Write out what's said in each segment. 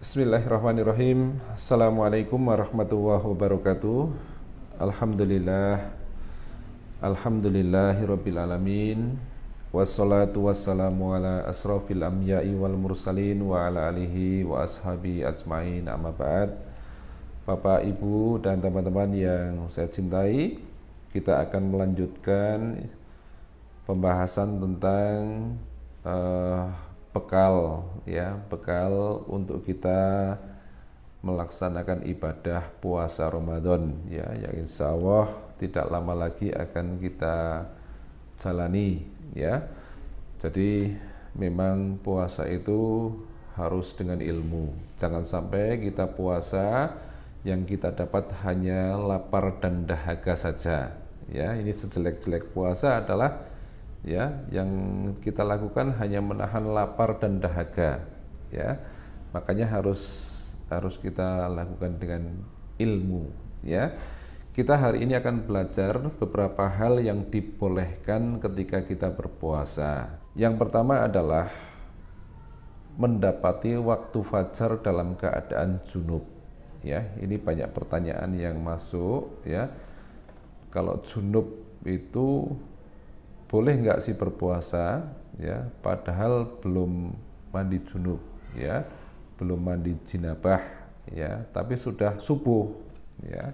Bismillahirrahmanirrahim. Assalamualaikum warahmatullahi wabarakatuh. Alhamdulillah. Alhamdulillahirabbil alamin. Wassalatu wassalamu ala asrafil amyai wal mursalin wa ala alihi wa ashabi ajmain amma ba'd. Bapak, Ibu dan teman-teman yang saya cintai, kita akan melanjutkan pembahasan tentang uh, bekal ya, bekal untuk kita melaksanakan ibadah puasa Ramadan ya yang insya Allah tidak lama lagi akan kita jalani ya jadi memang puasa itu harus dengan ilmu jangan sampai kita puasa yang kita dapat hanya lapar dan dahaga saja ya ini sejelek-jelek puasa adalah ya yang kita lakukan hanya menahan lapar dan dahaga ya makanya harus harus kita lakukan dengan ilmu ya kita hari ini akan belajar beberapa hal yang dibolehkan ketika kita berpuasa yang pertama adalah mendapati waktu fajar dalam keadaan junub ya ini banyak pertanyaan yang masuk ya kalau junub itu boleh nggak sih berpuasa ya padahal belum mandi junub ya belum mandi jinabah ya tapi sudah subuh ya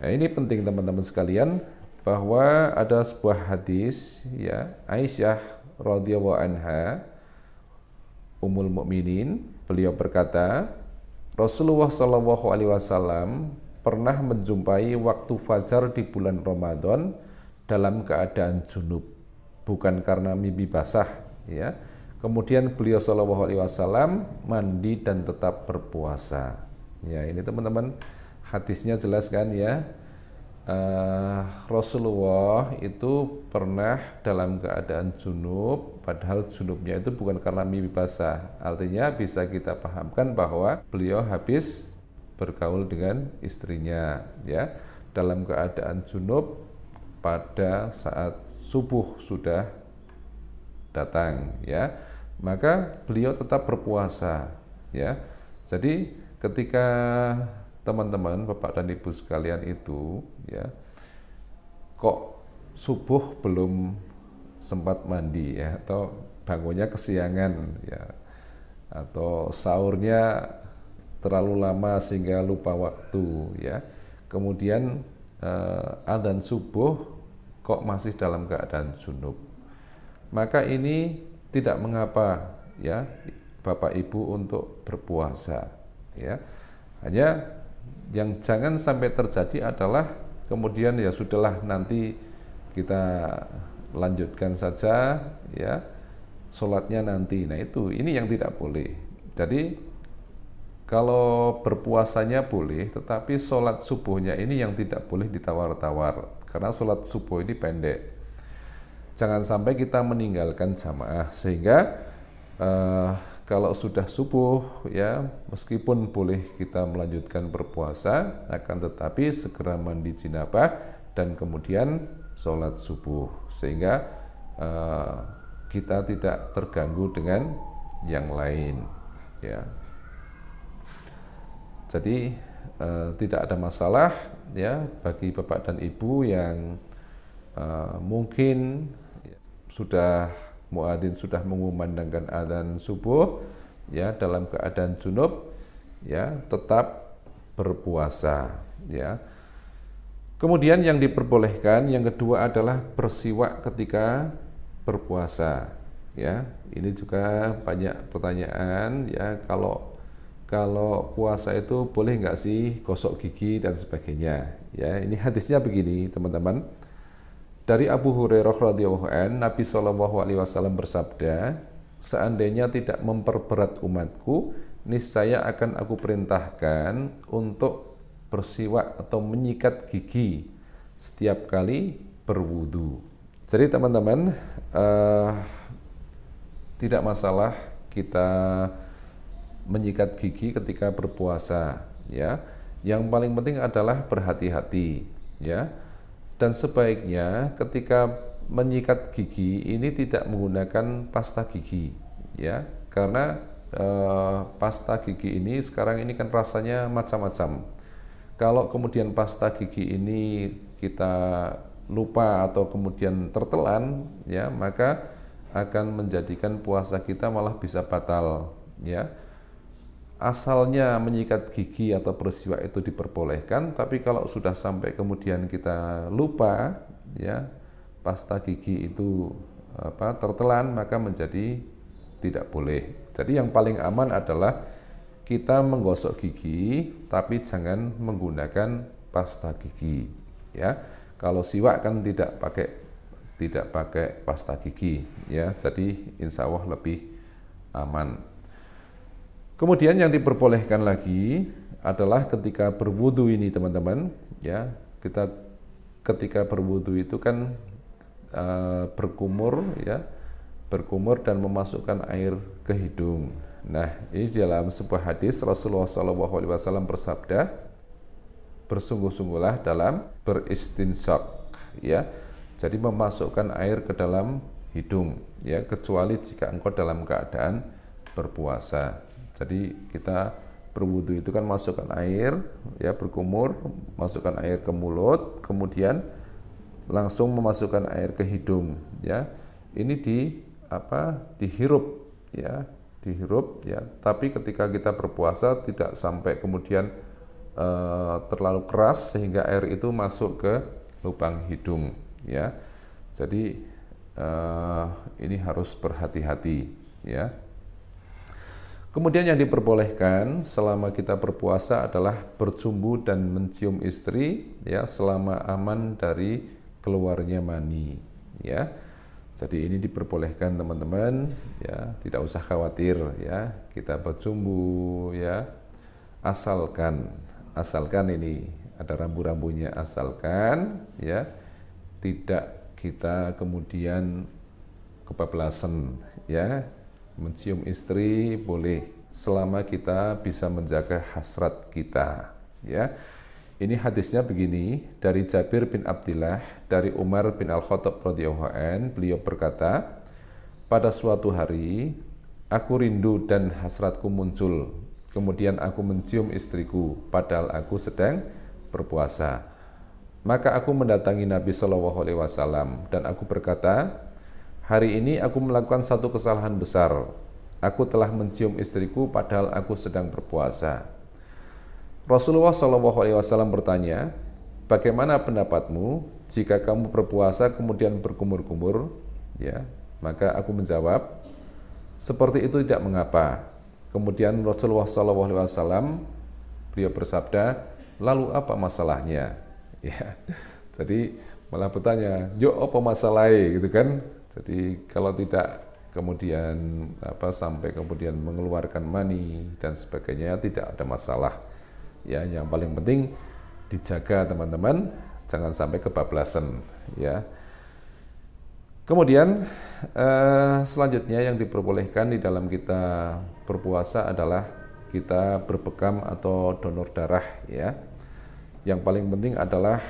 nah, ini penting teman-teman sekalian bahwa ada sebuah hadis ya Aisyah radhiyallahu anha umul Mukminin beliau berkata Rasulullah Shallallahu alaihi wasallam pernah menjumpai waktu fajar di bulan Ramadan dalam keadaan junub bukan karena mimpi basah ya kemudian beliau Shallallahu Alaihi Wasallam mandi dan tetap berpuasa ya ini teman-teman hadisnya jelas kan ya uh, Rasulullah itu pernah dalam keadaan junub padahal junubnya itu bukan karena mimpi basah artinya bisa kita pahamkan bahwa beliau habis bergaul dengan istrinya ya dalam keadaan junub pada saat subuh sudah datang ya maka beliau tetap berpuasa ya jadi ketika teman-teman bapak dan ibu sekalian itu ya kok subuh belum sempat mandi ya atau bangunnya kesiangan ya atau sahurnya terlalu lama sehingga lupa waktu ya kemudian uh, adzan subuh kok masih dalam keadaan junub. Maka ini tidak mengapa ya Bapak Ibu untuk berpuasa ya. Hanya yang jangan sampai terjadi adalah kemudian ya sudahlah nanti kita lanjutkan saja ya sholatnya nanti. Nah itu ini yang tidak boleh. Jadi kalau berpuasanya boleh, tetapi sholat subuhnya ini yang tidak boleh ditawar-tawar. Karena sholat subuh ini pendek. Jangan sampai kita meninggalkan jamaah. Sehingga eh, kalau sudah subuh, ya meskipun boleh kita melanjutkan berpuasa, akan tetapi segera mandi jinabah dan kemudian sholat subuh. Sehingga eh, kita tidak terganggu dengan yang lain. Ya, jadi eh, tidak ada masalah ya bagi bapak dan ibu yang eh, mungkin sudah muadzin sudah mengumandangkan adzan subuh ya dalam keadaan junub ya tetap berpuasa ya. Kemudian yang diperbolehkan yang kedua adalah bersiwak ketika berpuasa ya. Ini juga banyak pertanyaan ya kalau kalau puasa itu boleh nggak sih gosok gigi dan sebagainya ya ini hadisnya begini teman-teman dari Abu Hurairah radhiyallahu an Nabi Shallallahu alaihi wasallam bersabda seandainya tidak memperberat umatku niscaya akan aku perintahkan untuk bersiwak atau menyikat gigi setiap kali berwudu jadi teman-teman uh, tidak masalah kita menyikat gigi ketika berpuasa ya. Yang paling penting adalah berhati-hati ya. Dan sebaiknya ketika menyikat gigi ini tidak menggunakan pasta gigi ya. Karena eh, pasta gigi ini sekarang ini kan rasanya macam-macam. Kalau kemudian pasta gigi ini kita lupa atau kemudian tertelan ya, maka akan menjadikan puasa kita malah bisa batal ya asalnya menyikat gigi atau bersiwak itu diperbolehkan, tapi kalau sudah sampai kemudian kita lupa, ya pasta gigi itu apa tertelan maka menjadi tidak boleh. Jadi yang paling aman adalah kita menggosok gigi, tapi jangan menggunakan pasta gigi, ya. Kalau siwak kan tidak pakai tidak pakai pasta gigi, ya. Jadi insya Allah lebih aman. Kemudian yang diperbolehkan lagi adalah ketika berwudu ini teman-teman, ya kita ketika berwudu itu kan e, berkumur ya berkumur dan memasukkan air ke hidung. Nah, ini dalam sebuah hadis Rasulullah SAW bersabda, bersungguh-sungguhlah dalam beristinsak, ya. Jadi memasukkan air ke dalam hidung, ya, kecuali jika engkau dalam keadaan berpuasa. Jadi kita berwudu itu kan masukkan air, ya berkumur, masukkan air ke mulut, kemudian langsung memasukkan air ke hidung, ya. Ini di apa? dihirup, ya, dihirup, ya. Tapi ketika kita berpuasa tidak sampai kemudian e, terlalu keras sehingga air itu masuk ke lubang hidung, ya. Jadi e, ini harus berhati-hati ya Kemudian yang diperbolehkan selama kita berpuasa adalah bercumbu dan mencium istri ya selama aman dari keluarnya mani ya. Jadi ini diperbolehkan teman-teman ya, tidak usah khawatir ya. Kita bercumbu ya. Asalkan asalkan ini ada rambu-rambunya asalkan ya tidak kita kemudian kebablasan ya mencium istri boleh selama kita bisa menjaga hasrat kita ya ini hadisnya begini dari Jabir bin Abdillah dari Umar bin Al Khattab radhiyallahu an beliau berkata pada suatu hari aku rindu dan hasratku muncul kemudian aku mencium istriku padahal aku sedang berpuasa maka aku mendatangi Nabi Shallallahu Alaihi Wasallam dan aku berkata Hari ini aku melakukan satu kesalahan besar. Aku telah mencium istriku padahal aku sedang berpuasa. Rasulullah saw bertanya, bagaimana pendapatmu jika kamu berpuasa kemudian berkumur-kumur? Ya, maka aku menjawab, seperti itu tidak mengapa. Kemudian Rasulullah saw beliau bersabda, lalu apa masalahnya? Ya, jadi malah bertanya, yuk apa masalahnya gitu kan? Jadi kalau tidak kemudian apa sampai kemudian mengeluarkan money dan sebagainya tidak ada masalah. Ya, yang paling penting dijaga teman-teman, jangan sampai kebablasan ya. Kemudian eh, selanjutnya yang diperbolehkan di dalam kita berpuasa adalah kita berbekam atau donor darah ya. Yang paling penting adalah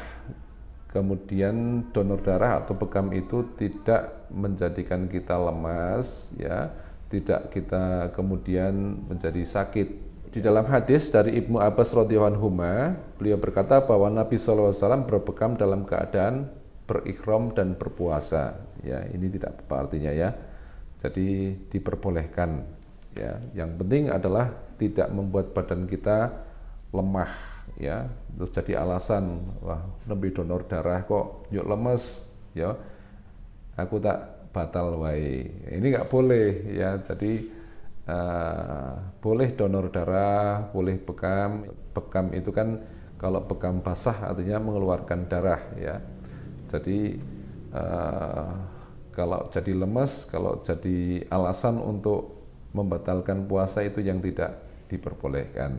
kemudian donor darah atau bekam itu tidak menjadikan kita lemas ya tidak kita kemudian menjadi sakit di dalam hadis dari Ibnu Abbas radhiyallahu anhu beliau berkata bahwa Nabi SAW berbekam dalam keadaan berikhram dan berpuasa ya ini tidak apa artinya ya jadi diperbolehkan ya yang penting adalah tidak membuat badan kita lemah ya terus jadi alasan wah lebih donor darah kok yuk lemes ya aku tak batal wae ini nggak boleh ya jadi uh, boleh donor darah boleh bekam bekam itu kan kalau bekam basah artinya mengeluarkan darah ya jadi uh, kalau jadi lemes kalau jadi alasan untuk membatalkan puasa itu yang tidak diperbolehkan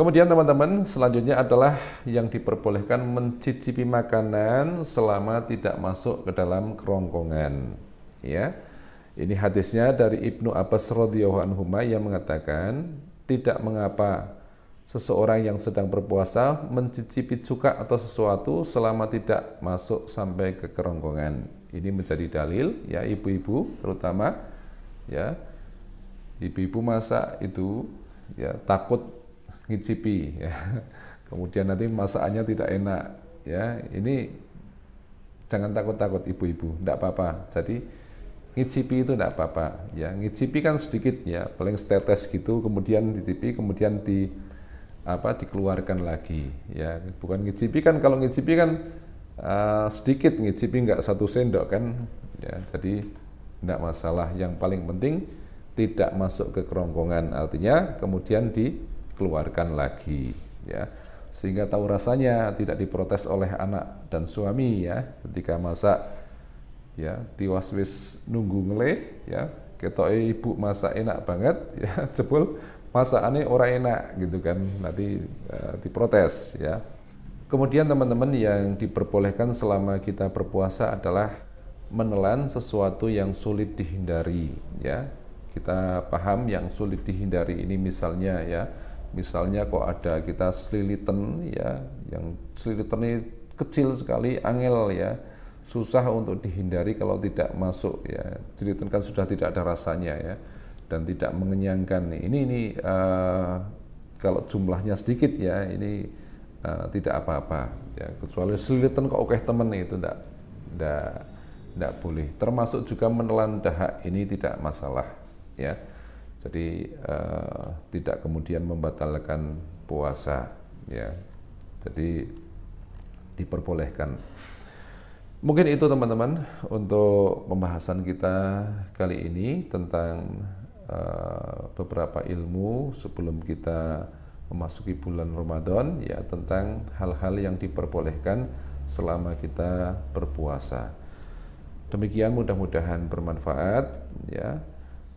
Kemudian teman-teman, selanjutnya adalah yang diperbolehkan mencicipi makanan selama tidak masuk ke dalam kerongkongan. Ya. Ini hadisnya dari Ibnu Abbas radhiyallahu anhu yang mengatakan, tidak mengapa seseorang yang sedang berpuasa mencicipi cuka atau sesuatu selama tidak masuk sampai ke kerongkongan. Ini menjadi dalil ya ibu-ibu terutama ya ibu-ibu masa itu ya takut ngicipi ya. Kemudian nanti masakannya tidak enak ya. Ini jangan takut-takut ibu-ibu, tidak apa-apa. Jadi ngicipi itu tidak apa-apa ya. Ngicipi kan sedikit ya, paling setetes gitu kemudian dicipi kemudian di apa dikeluarkan lagi ya. Bukan ngicipi kan kalau ngicipi kan uh, sedikit ngicipi nggak satu sendok kan ya. Jadi tidak masalah. Yang paling penting tidak masuk ke kerongkongan artinya kemudian di keluarkan lagi ya sehingga tahu rasanya tidak diprotes oleh anak dan suami ya ketika masak ya tiwas wis nunggu ngelih, ya ketok ibu masak enak banget ya jebul masakane ora enak gitu kan nanti uh, diprotes ya kemudian teman-teman yang diperbolehkan selama kita berpuasa adalah menelan sesuatu yang sulit dihindari ya kita paham yang sulit dihindari ini misalnya ya Misalnya kok ada kita sliliten ya, yang sliliten ini kecil sekali, angel ya, susah untuk dihindari kalau tidak masuk ya. Sliliten kan sudah tidak ada rasanya ya, dan tidak mengenyangkan. Ini ini uh, kalau jumlahnya sedikit ya, ini uh, tidak apa-apa ya. Kecuali sliliten kok oke temen itu tidak tidak tidak boleh. Termasuk juga menelan dahak ini tidak masalah ya jadi uh, tidak kemudian membatalkan puasa ya. Jadi diperbolehkan. Mungkin itu teman-teman untuk pembahasan kita kali ini tentang uh, beberapa ilmu sebelum kita memasuki bulan Ramadan ya tentang hal-hal yang diperbolehkan selama kita berpuasa. Demikian mudah-mudahan bermanfaat ya.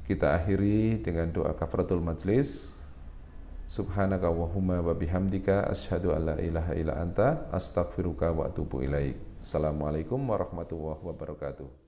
Kita akhiri dengan doa kafaratul majlis. Subhanaka wa bihamdika asyhadu alla ilaha illa anta astaghfiruka wa atubu ilaik. Assalamualaikum warahmatullahi wabarakatuh.